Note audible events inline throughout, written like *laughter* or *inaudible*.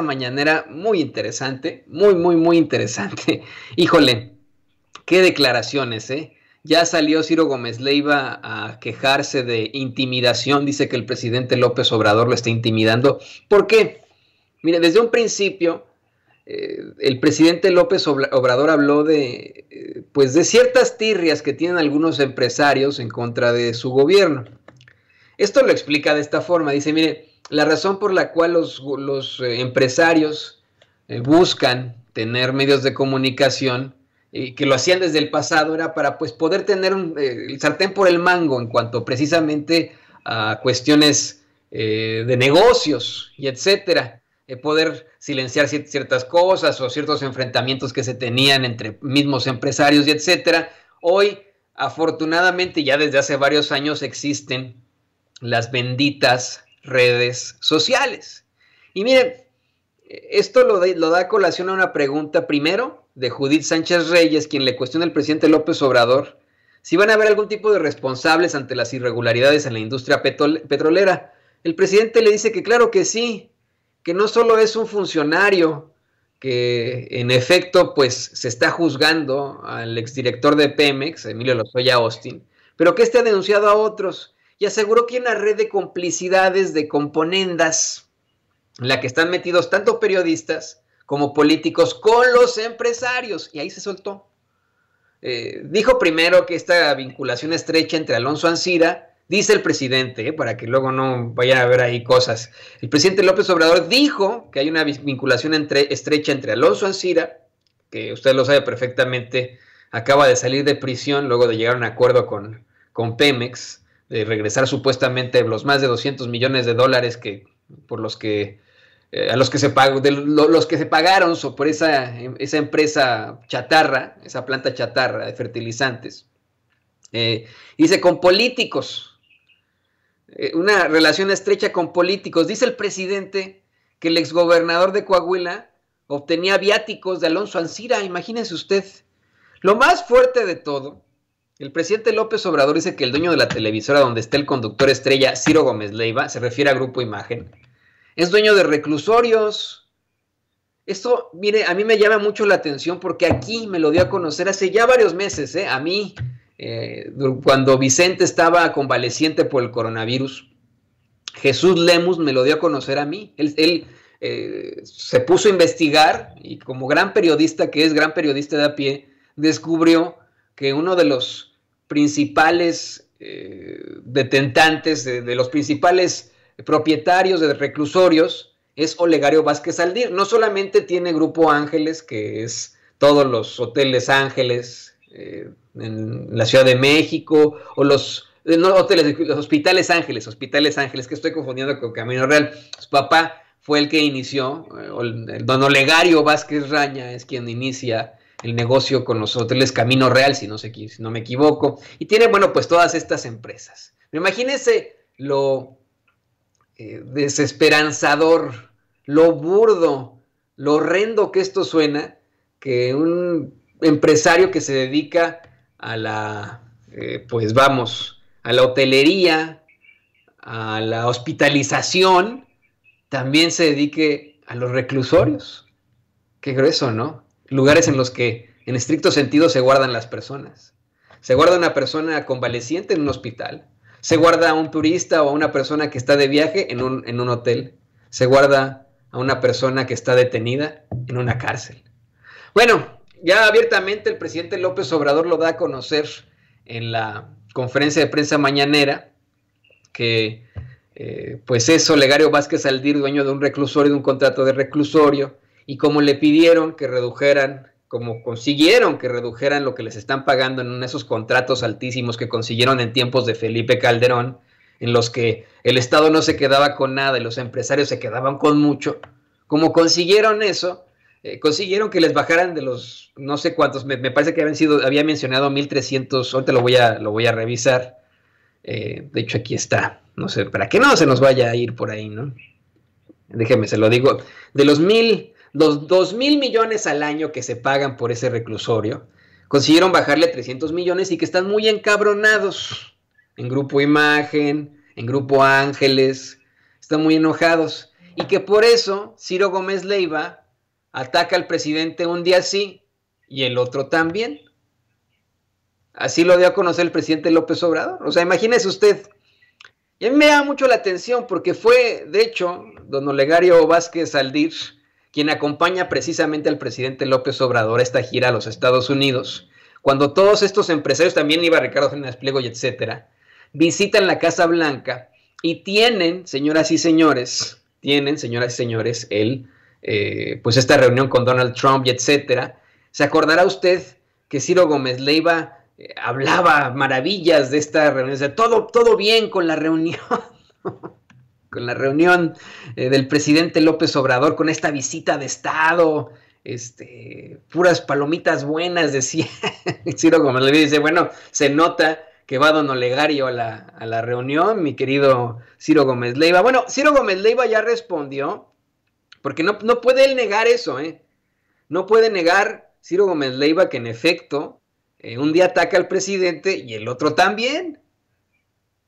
mañanera muy interesante, muy, muy, muy interesante. *laughs* Híjole, qué declaraciones, ¿eh? Ya salió Ciro Gómez Leiva a quejarse de intimidación, dice que el presidente López Obrador lo está intimidando. ¿Por qué? Mire, desde un principio, eh, el presidente López Obrador habló de, eh, pues de ciertas tirrias que tienen algunos empresarios en contra de su gobierno. Esto lo explica de esta forma, dice, mire, la razón por la cual los, eh, empresarios eh, buscan tener medios de comunicación y eh, que lo hacían desde el pasado era para pues poder tener el sartén por el mango en cuanto precisamente a cuestiones de negocios y etcétera poder silenciar ciertas cosas o ciertos enfrentamientos que se tenían entre mismos empresarios y etcétera hoy afortunadamente ya desde hace varios años existen las benditas redes sociales. Y miren, esto lo, da colación a una pregunta primero de Judith Sánchez Reyes, quien le cuestiona al presidente López Obrador si van a haber algún tipo de responsables ante las irregularidades en la industria petrolera. El presidente le dice que claro que sí, que no solo es un funcionario que en efecto pues se está juzgando al exdirector de Pemex, Emilio Lozoya Austin, pero que este ha denunciado a otros y aseguró que hay una red de complicidades de componendas en la que están metidos tanto periodistas como políticos con los empresarios. Y ahí se soltó. Eh, dijo primero que esta vinculación estrecha entre Alonso Ansira dice el presidente, eh, para que luego no vayan a ver ahí cosas. El presidente López Obrador dijo que hay una vinculación entre, estrecha entre Alonso Ancira, que usted lo sabe perfectamente, acaba de salir de prisión luego de llegar a un acuerdo con, con Pemex, de eh, regresar supuestamente los más de 200 millones de dólares que, por los que, eh, a los que se pagó, de los que se pagaron por esa, em, esa, empresa chatarra, esa planta chatarra de fertilizantes. Eh, dice, con políticos, una relación estrecha con políticos. Dice el presidente que el exgobernador de Coahuila obtenía viáticos de Alonso Ancira, imagínense usted. Lo más fuerte de todo el presidente López Obrador dice que el dueño de la televisora donde está el conductor estrella Ciro Gómez Leiva, se refiere a Grupo Imagen, es dueño de reclusorios. Esto, mire, a mí me llama mucho la atención porque aquí me lo dio a conocer hace ya varios meses, ¿eh? a mí, eh, cuando Vicente estaba convaleciente por el coronavirus, Jesús Lemus me lo dio a conocer a mí. Él, eh, se puso a investigar y como gran periodista que es, gran periodista de a pie, descubrió que uno de los principales eh, detentantes, de, los principales propietarios de reclusorios, es Olegario Vázquez Aldir. No solamente tiene Grupo Ángeles, que es todos los hoteles Ángeles eh, en la Ciudad de México, o los eh, hoteles, los hospitales Ángeles, hospitales Ángeles, que estoy confundiendo con Camino Real. Su papá fue el que inició, el don Olegario Vázquez Raña es quien inicia el negocio con los hoteles Camino Real, si no, no me equivoco. Y tiene, bueno, pues todas estas empresas. me imagínense lo eh, desesperanzador, lo burdo, lo horrendo que esto suena, que un empresario que se dedica a la, eh, pues vamos, a la hotelería, a la hospitalización, también se dedique a los reclusorios. Qué grueso, ¿no? lugares en los que en estricto sentido se guardan las personas. Se guarda una persona convaleciente en un hospital, se guarda a un turista o a una persona que está de viaje en un, hotel, se guarda a una persona que está detenida en una cárcel. Bueno, ya abiertamente el presidente López Obrador lo da a conocer en la conferencia de prensa mañanera, que eh, pues es Olegario Vázquez Aldir, dueño de un reclusorio, de un contrato de reclusorio, y como le pidieron que redujeran, como consiguieron que redujeran lo que les están pagando en esos contratos altísimos que consiguieron en tiempos de Felipe Calderón, en los que el Estado no se quedaba con nada y los empresarios se quedaban con mucho, como consiguieron eso, eh, consiguieron que les bajaran de los no sé cuántos, me, parece que habían sido, había mencionado 1300, ahorita lo voy a, lo voy a revisar. Eh, de hecho, aquí está, no sé, para que no se nos vaya a ir por ahí, ¿no? Déjeme, se lo digo. De los mil, los 2 mil millones al año que se pagan por ese reclusorio, consiguieron bajarle 300 millones y que están muy encabronados en Grupo Imagen, en Grupo Ángeles, están muy enojados. Y que por eso Ciro Gómez Leiva ataca al presidente un día sí y el otro también. Así lo dio a conocer el presidente López Obrador. O sea, imagínese usted. Y a mí me da mucho la atención porque fue, de hecho, don Olegario Vázquez Aldir, quien acompaña precisamente al presidente López Obrador a esta gira a los Estados Unidos, cuando todos estos empresarios, también iba Ricardo Fernández Pliego y etcétera, visitan la Casa Blanca y tienen, señoras y señores, tienen, señoras y señores, él, eh, pues esta reunión con Donald Trump y etcétera. ¿Se acordará usted que Ciro Gómez Leiva eh, hablaba maravillas de esta reunión? de todo, todo bien con la reunión. *laughs* con la reunión eh, del presidente López Obrador, con esta visita de Estado, este, puras palomitas buenas, *laughs* decía Ciro Gómez Leiva, dice, bueno, se nota que va don Olegario a la, a la reunión, mi querido Ciro Gómez Leiva. Bueno, Ciro Gómez Leiva ya respondió, porque no, no puede él negar eso, ¿eh? No puede negar Ciro Gómez Leiva que en efecto eh, un día ataca al presidente y el otro también.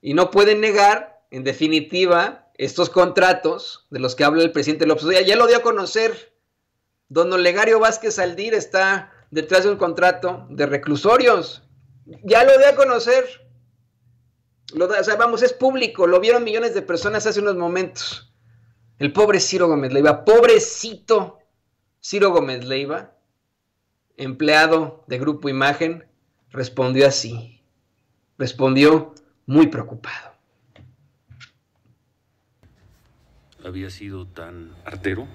Y no puede negar, en definitiva, estos contratos de los que habla el presidente López Obrador. Ya lo dio a conocer. Don Olegario Vázquez Aldir está detrás de un contrato de reclusorios. Ya lo dio a conocer. o sea, vamos, es público. Lo vieron millones de personas hace unos momentos. El pobre Ciro Gómez Leiva, pobrecito Ciro Gómez Leiva, empleado de Grupo Imagen, respondió así. Respondió muy preocupado. había sido tan artero,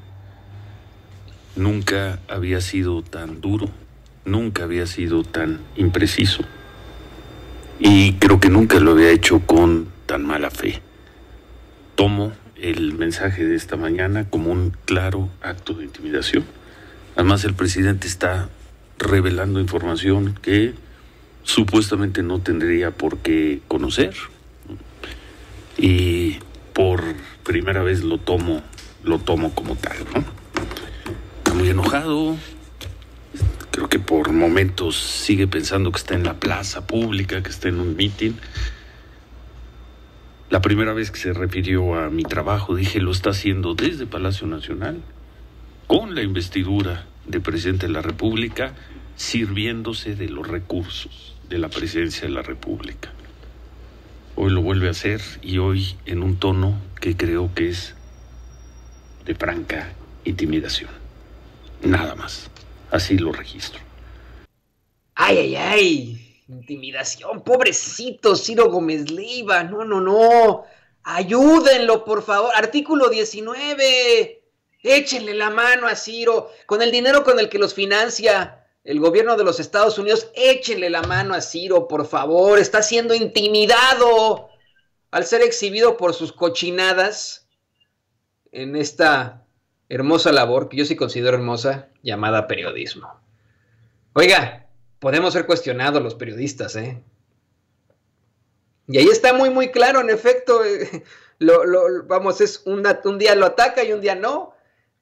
nunca había sido tan duro, nunca había sido tan impreciso. Y creo que nunca lo había hecho con tan mala fe. Tomo el mensaje de esta mañana como un claro acto de intimidación. Además, el presidente está revelando información que supuestamente no tendría por qué conocer. Y por primera vez lo tomo, lo tomo como tal, ¿no? Está muy enojado. Creo que por momentos sigue pensando que está en la plaza pública, que está en un meeting. La primera vez que se refirió a mi trabajo, dije, lo está haciendo desde Palacio Nacional, con la investidura de presidente de la República, sirviéndose de los recursos de la presidencia de la República. Hoy lo vuelve a hacer y hoy en un tono que creo que es de franca intimidación. Nada más. Así lo registro. Ay, ay, ay. Intimidación. Pobrecito Ciro Gómez Leiva. No, no, no. Ayúdenlo, por favor. Artículo 19. Échenle la mano a Ciro con el dinero con el que los financia el gobierno de los Estados Unidos, échenle la mano a Ciro, por favor, está siendo intimidado al ser exhibido por sus cochinadas en esta hermosa labor que yo sí considero hermosa, llamada periodismo. Oiga, podemos ser cuestionados los periodistas, ¿eh? Y ahí está muy, muy claro, en efecto, eh, *laughs* lo, vamos, es un día lo ataca y un día no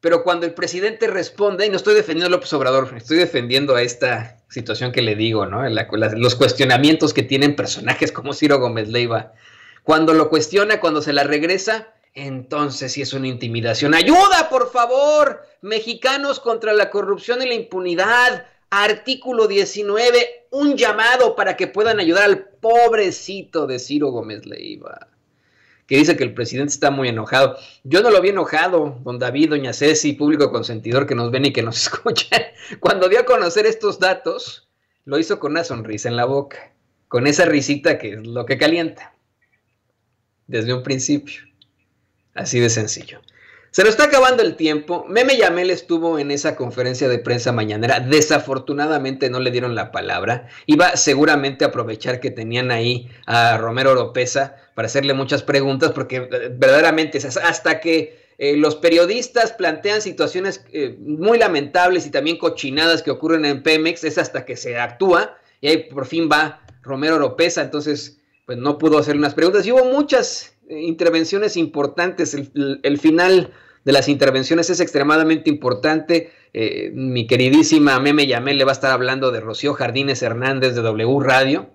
pero cuando el presidente responde, y no estoy defendiendo a López Obrador, estoy defendiendo a esta situación que le digo, ¿no? los cuestionamientos que tienen personajes como Ciro Gómez Leiva. Cuando lo cuestiona, cuando se la regresa, entonces sí es una intimidación. ¡Ayuda, por favor! Mexicanos contra la corrupción y la impunidad. Artículo 19, un llamado para que puedan ayudar al pobrecito de Ciro Gómez Leiva que dice que el presidente está muy enojado. Yo no lo vi enojado, don David, doña Ceci, público consentidor que nos ven y que nos *laughs* escucha. Cuando dio a conocer estos datos, lo hizo con una sonrisa en la boca, con esa risita que es lo que calienta desde un principio. Así de sencillo. Se nos está acabando el tiempo. Meme Yamel estuvo en esa conferencia de prensa mañanera. Desafortunadamente no le dieron la palabra. Iba seguramente a aprovechar que tenían ahí a Romero Oropesa para hacerle muchas preguntas, porque eh, verdaderamente hasta que eh, los periodistas plantean situaciones eh, muy lamentables y también cochinadas que ocurren en Pemex, es hasta que se actúa y ahí por fin va Romero Oropesa. Entonces, pues no pudo hacer unas preguntas. Y hubo muchas intervenciones importantes. el final de las intervenciones es extremadamente importante. Eh, mi queridísima Meme Yamel le va a estar hablando de Rocío Jardines Hernández de W Radio,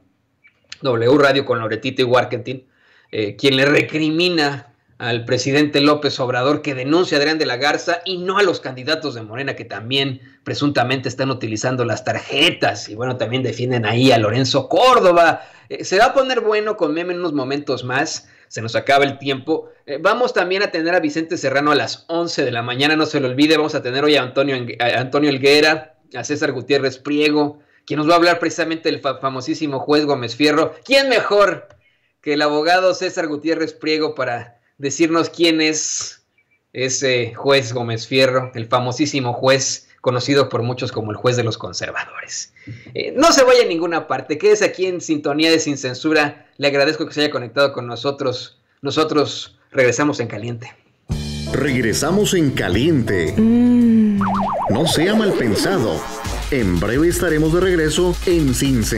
W Radio con Loretito y Warkentin, eh, quien le recrimina al presidente López Obrador que denuncia a Adrián de la Garza y no a los candidatos de Morena que también presuntamente están utilizando las tarjetas y bueno, también defienden ahí a Lorenzo Córdoba. Eh, se va a poner bueno con Meme en unos momentos más se nos acaba el tiempo. Eh, vamos también a tener a Vicente Serrano a las 11 de la mañana, no se lo olvide. Vamos a tener hoy a Antonio, Antonio Elguera, a César Gutiérrez Priego, quien nos va a hablar precisamente del famosísimo juez Gómez Fierro. ¿Quién mejor que el abogado César Gutiérrez Priego para decirnos quién es ese juez Gómez Fierro, el famosísimo juez? conocido por muchos como el juez de los conservadores. Eh, no se vaya a ninguna parte, quédese aquí en sintonía de Sin Censura. Le agradezco que se haya conectado con nosotros. Nosotros regresamos en caliente. Regresamos en caliente. Mm. No sea mal pensado. En breve estaremos de regreso en Sin Censura.